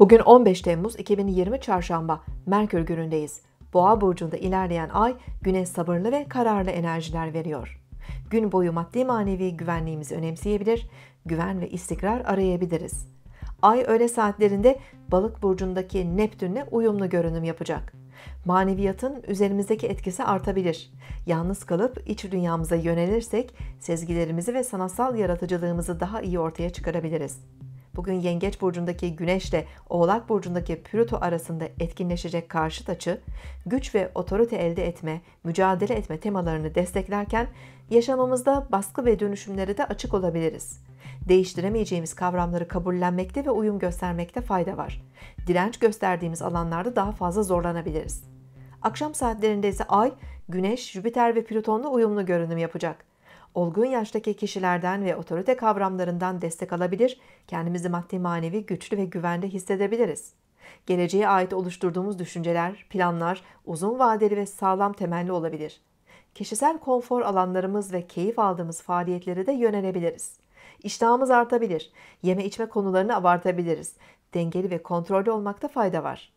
Bugün 15 Temmuz 2020 Çarşamba, Merkür günündeyiz. Boğa burcunda ilerleyen ay güne sabırlı ve kararlı enerjiler veriyor. Gün boyu maddi manevi güvenliğimizi önemseyebilir, güven ve istikrar arayabiliriz. Ay öğle saatlerinde Balık burcundaki Neptünle uyumlu görünüm yapacak. Maneviyatın üzerimizdeki etkisi artabilir. Yalnız kalıp iç dünyamıza yönelirsek sezgilerimizi ve sanatsal yaratıcılığımızı daha iyi ortaya çıkarabiliriz. Bugün Yengeç burcundaki Güneş'le Oğlak burcundaki Plüto arasında etkinleşecek karşıt açı, güç ve otorite elde etme, mücadele etme temalarını desteklerken yaşamımızda baskı ve dönüşümlere de açık olabiliriz. Değiştiremeyeceğimiz kavramları kabullenmekte ve uyum göstermekte fayda var. Direnç gösterdiğimiz alanlarda daha fazla zorlanabiliriz. Akşam saatlerinde ise Ay, Güneş, Jüpiter ve Plüton'la uyumlu görünüm yapacak olgun yaştaki kişilerden ve otorite kavramlarından destek alabilir, kendimizi maddi manevi güçlü ve güvende hissedebiliriz. Geleceğe ait oluşturduğumuz düşünceler, planlar uzun vadeli ve sağlam temelli olabilir. Kişisel konfor alanlarımız ve keyif aldığımız faaliyetlere de yönelebiliriz. İştahımız artabilir, yeme içme konularını abartabiliriz. Dengeli ve kontrollü olmakta fayda var.